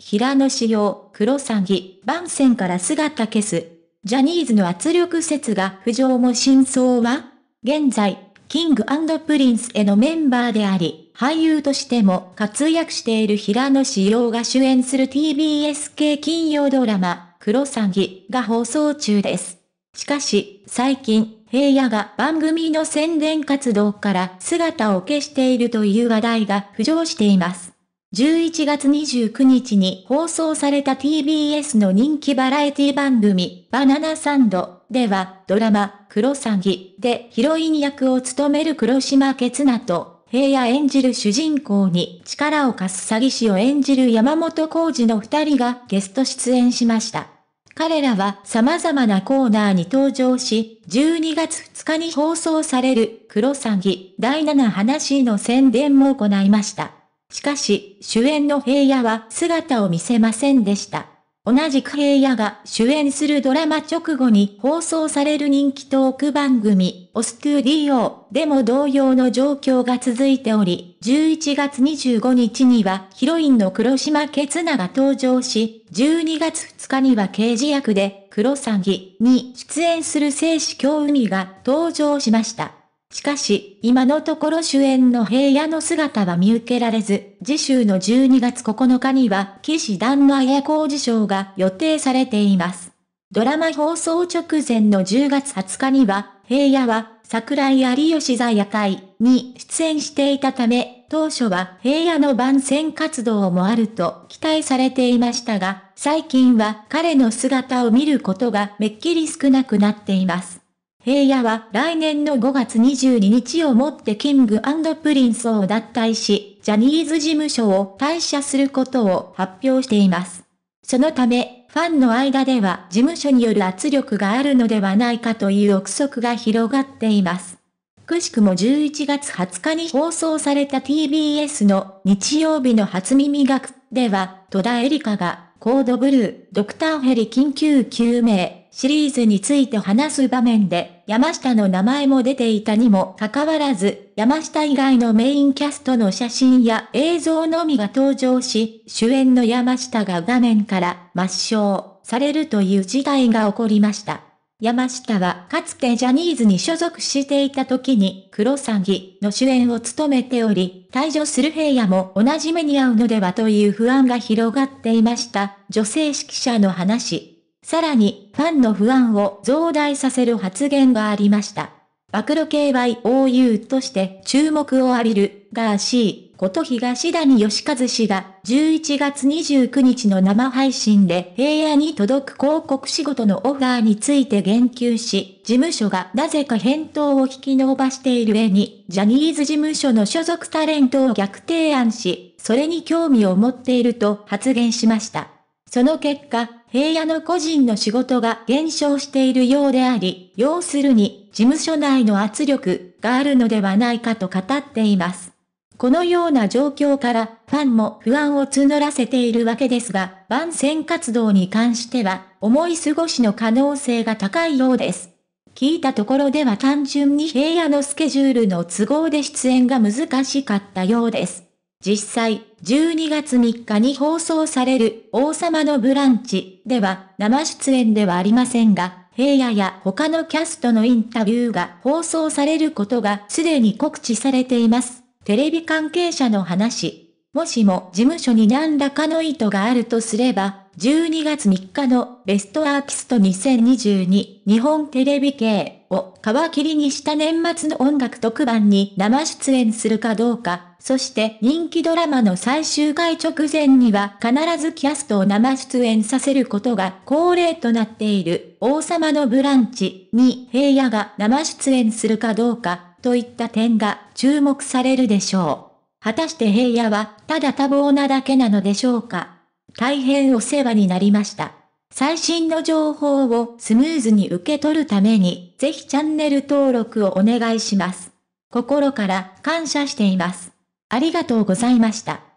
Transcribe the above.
平野紫耀、黒詐欺、番宣から姿消す。ジャニーズの圧力説が浮上も真相は現在、キングプリンスへのメンバーであり、俳優としても活躍している平野紫耀が主演する TBS 系金曜ドラマ、黒詐欺が放送中です。しかし、最近、平野が番組の宣伝活動から姿を消しているという話題が浮上しています。11月29日に放送された TBS の人気バラエティ番組、バナナサンドでは、ドラマ、クロサギでヒロイン役を務める黒島ケツナと、平野演じる主人公に力を貸す詐欺師を演じる山本浩二の二人がゲスト出演しました。彼らは様々なコーナーに登場し、12月2日に放送される、クロサギ第7話の宣伝も行いました。しかし、主演の平野は姿を見せませんでした。同じく平野が主演するドラマ直後に放送される人気トーク番組、オストゥーディオでも同様の状況が続いており、11月25日にはヒロインの黒島ケツナが登場し、12月2日には刑事役で黒詐欺に出演する静止京海が登場しました。しかし、今のところ主演の平野の姿は見受けられず、次週の12月9日には、騎士団の綾小事賞が予定されています。ドラマ放送直前の10月20日には、平野は、桜井有吉座夜会に出演していたため、当初は平野の番宣活動もあると期待されていましたが、最近は彼の姿を見ることがめっきり少なくなっています。平野は来年の5月22日をもってキングプリンスを脱退し、ジャニーズ事務所を退社することを発表しています。そのため、ファンの間では事務所による圧力があるのではないかという憶測が広がっています。くしくも11月20日に放送された TBS の日曜日の初耳学では、戸田恵梨香がコードブルー、ドクターヘリ緊急救命シリーズについて話す場面で、山下の名前も出ていたにもかかわらず、山下以外のメインキャストの写真や映像のみが登場し、主演の山下が画面から抹消されるという事態が起こりました。山下はかつてジャニーズに所属していた時に黒詐欺の主演を務めており、退場する平野も同じ目に遭うのではという不安が広がっていました。女性指揮者の話。さらに、ファンの不安を増大させる発言がありました。暴露系 YOU として注目を浴びる、ガーシーこと東谷義和氏が、11月29日の生配信で平野に届く広告仕事のオファーについて言及し、事務所がなぜか返答を引き伸ばしている上に、ジャニーズ事務所の所属タレントを逆提案し、それに興味を持っていると発言しました。その結果、平野の個人の仕事が減少しているようであり、要するに、事務所内の圧力があるのではないかと語っています。このような状況から、ファンも不安を募らせているわけですが、番宣活動に関しては、思い過ごしの可能性が高いようです。聞いたところでは単純に平野のスケジュールの都合で出演が難しかったようです。実際、12月3日に放送される王様のブランチでは生出演ではありませんが、平野や他のキャストのインタビューが放送されることがすでに告知されています。テレビ関係者の話。もしも事務所に何らかの意図があるとすれば、12月3日のベストアーキスト2022日本テレビ系を皮切りにした年末の音楽特番に生出演するかどうかそして人気ドラマの最終回直前には必ずキャストを生出演させることが恒例となっている王様のブランチに平野が生出演するかどうかといった点が注目されるでしょう。果たして平野はただ多忙なだけなのでしょうか大変お世話になりました。最新の情報をスムーズに受け取るために、ぜひチャンネル登録をお願いします。心から感謝しています。ありがとうございました。